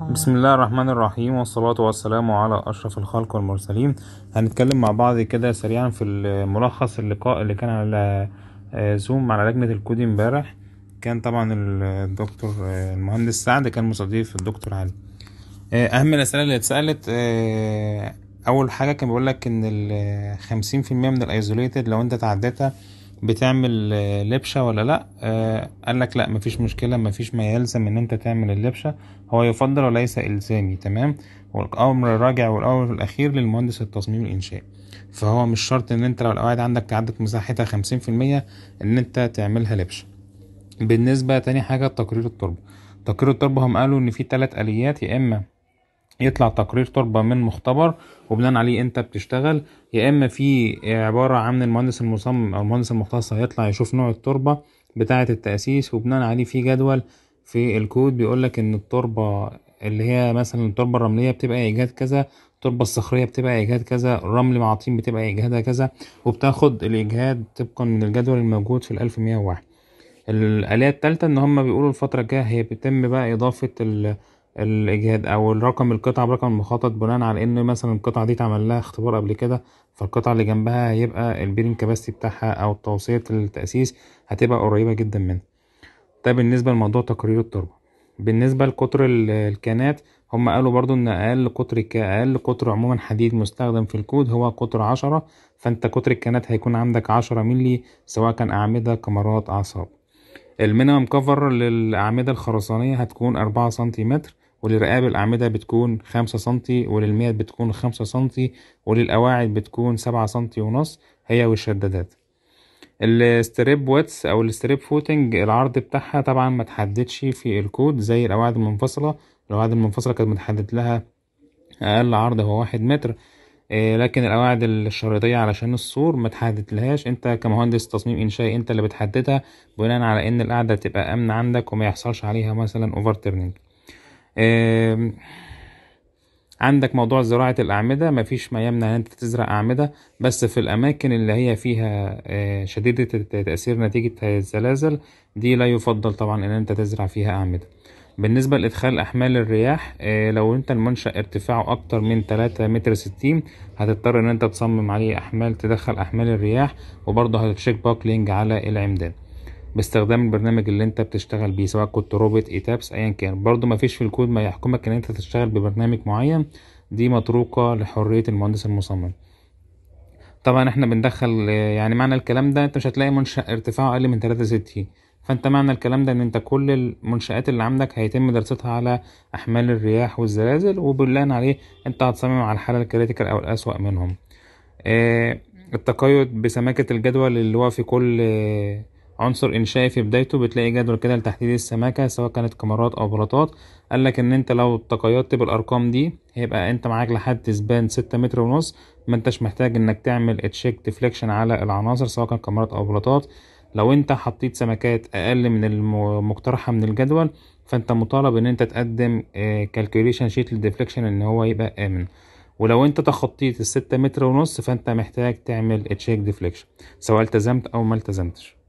آه. بسم الله الرحمن الرحيم والصلاة والسلام على أشرف الخلق والمرسلين هنتكلم مع بعض كده سريعا في ملخص اللقاء اللي كان على زوم آه، على لجنة الكود امبارح كان طبعا الدكتور آه، المهندس سعد كان مستضيف الدكتور علي أهم الأسئلة اللي اتسألت أول حاجة كان بيقولك إن الخمسين في المية من الأيزوليتد لو أنت تعديتها بتعمل آه، لبشه ولا لا آه، قال لك لا مفيش مشكله مفيش ما يلزم ان انت تعمل اللبشه هو يفضل وليس الزامي تمام والامر الراجع والاول الاخير للمهندس التصميم الانشاء فهو مش شرط ان انت لو القواعد عندك تعدد مساحتها خمسين في المية ان انت تعملها لبشه بالنسبه تاني حاجه تقرير التربه تقرير التربه هم قالوا ان في ثلاث اليات يا اما يطلع تقرير تربة من مختبر وبناء عليه انت بتشتغل يا اما في عبارة عن المهندس المصمم او المهندس المختص هيطلع يشوف نوع التربة بتاعة التأسيس وبناء عليه في جدول في الكود بيقولك ان التربة اللي هي مثلا التربة الرملية بتبقى إيجاد كذا التربة الصخرية بتبقى إيجاد كذا الرمل مع طين بتبقى إيجادها كذا وبتاخد الإجهاد طبقا من الجدول الموجود في الألف مية وواحد الآلية التالتة إن هما بيقولوا الفترة الجاية هي بيتم بقى إضافة الاجهاد او الرقم القطعه برقم المخطط بناء على ان مثلا القطعه دي اتعمل لها اختبار قبل كده فالقطعه اللي جنبها هيبقى البيرنج كباستي بتاعها او توصيه التاسيس هتبقى قريبه جدا منها ده بالنسبه لموضوع تقرير التربه بالنسبه لقطر الكانات هم قالوا برضو ان اقل قطر اقل قطر عموما حديد مستخدم في الكود هو قطر عشرة فانت قطر الكانات هيكون عندك عشرة ملي سواء كان اعمده كمرات اعصاب المينيمم كفر للاعمده الخرسانيه هتكون أربعة سنتيمتر وللرقاب الأعمدة بتكون خمسة سنتي وللميات بتكون خمسة سنتي وللقواعد بتكون سبعة سنتي ونص هي والشدادات الستريب واتس أو الستريب فوتنج العرض بتاعها طبعا ما تحددش في الكود زي القواعد المنفصلة القواعد المنفصلة كانت متحدد لها أقل عرض هو واحد متر آه، لكن القواعد الشريطية علشان السور ما تحددلهاش انت كمهندس تصميم انشائي انت اللي بتحددها بناء على ان القاعدة تبقى امن عندك وما يحصلش عليها مثلا اوفر تيرنينج عندك موضوع زراعة الأعمدة مفيش ما يمنع إن أنت تزرع أعمدة بس في الأماكن اللي هي فيها أه، شديدة التأثير نتيجة الزلازل دي لا يفضل طبعا إن أنت تزرع فيها أعمدة بالنسبة لإدخال أحمال الرياح أه، لو أنت المنشأ ارتفاعه أكتر من تلاتة متر ستين هتضطر إن أنت تصمم عليه أحمال تدخل أحمال الرياح وبرضه هتشيك باكلينج على العمدان باستخدام البرنامج اللي انت بتشتغل بيه سواء كنت روبوت ايتابس ايا كان برضو مفيش في الكود ما يحكمك ان انت تشتغل ببرنامج معين دي متروكة لحرية المهندس المصمم طبعا احنا بندخل يعني معنى الكلام ده انت مش هتلاقي منشأ ارتفاعه اقل من ستين فانت معنى الكلام ده ان انت كل المنشآت اللي عندك هيتم دراستها على احمال الرياح والزلازل وبناء عليه انت هتصمم على الحالة الكريتيكال او الاسوأ منهم اه التقيد بسماكة الجدول اللي هو في كل اه عنصر انشائي في بدايته بتلاقي جدول كده لتحديد السماكه سواء كانت كاميرات او بلاطات قال لك ان انت لو تقيدت بالارقام دي هيبقى انت معاك لحد سبان ستة متر ونص ما انتش محتاج انك تعمل تشيك ديفليكشن على العناصر سواء كانت كاميرات او بلاطات لو انت حطيت سمكات اقل من المقترحه من الجدول فانت مطالب ان انت تقدم كالكوليشن شيت للديفليكشن ان هو يبقى امن ولو انت تخطيت الستة متر ونص فانت محتاج تعمل تشيك ديفليكشن سواء التزمت او ما التزمتش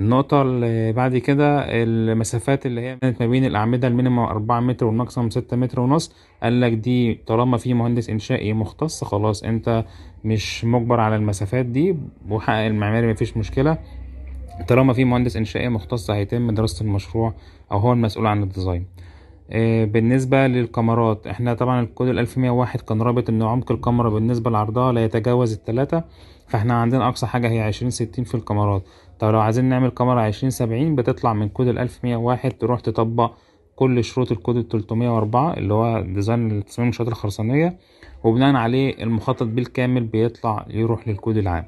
النقطة اللي بعد كده المسافات اللي هي كانت ما بين الأعمدة المينيمم 4 متر والماكسيمم 6 متر ونص قال لك دي طالما في مهندس إنشائي مختص خلاص أنت مش مجبر على المسافات دي وحقق المعماري مفيش مشكلة طالما في مهندس إنشائي مختص هيتم دراسة المشروع أو هو المسؤول عن الديزاين آه، بالنسبة للكاميرات احنا طبعا الكود الالف مية واحد كان رابط ان عمق الكاميرا بالنسبة لعرضها لا يتجاوز التلاتة فاحنا عندنا اقصى حاجة هي عشرين ستين في الكاميرات طب لو عايزين نعمل كاميرا عشرين سبعين بتطلع من كود الألف مية واحد تروح تطبق كل شروط الكود التلتمية وأربعة اللي هو ديزاين التصميم الشاطر الخرسانية وبناء عليه المخطط بالكامل بيطلع يروح للكود العام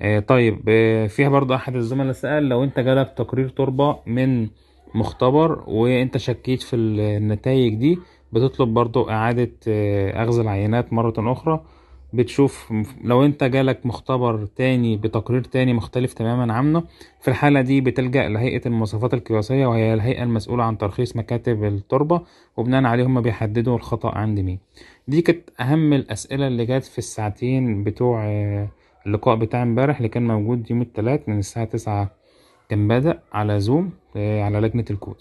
آه طيب آه فيها برضو أحد الزملاء سأل لو أنت جالك تقرير تربة من مختبر وأنت شكيت في النتائج دي بتطلب برضو إعادة آه أخذ العينات مرة أخرى بتشوف لو انت جالك مختبر تاني بتقرير تاني مختلف تماما عنه في الحالة دي بتلجأ لهيئة المواصفات القياسية وهي الهيئة المسؤولة عن ترخيص مكاتب التربة وبناء عليه هما بيحددوا الخطأ عند مين دي كانت أهم الأسئلة اللي جت في الساعتين بتوع آه، اللقاء بتاع امبارح اللي كان موجود يوم التلات من الساعة تسعة كان بادئ على زوم آه، على لجنة الكود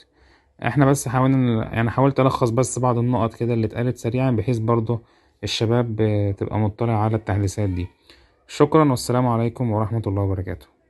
احنا بس حاولنا يعني حاولت ألخص بس بعض النقط كده اللي اتقالت سريعا بحيث برضه الشباب تبقى مطلع على التحديثات دي شكرا والسلام عليكم ورحمة الله وبركاته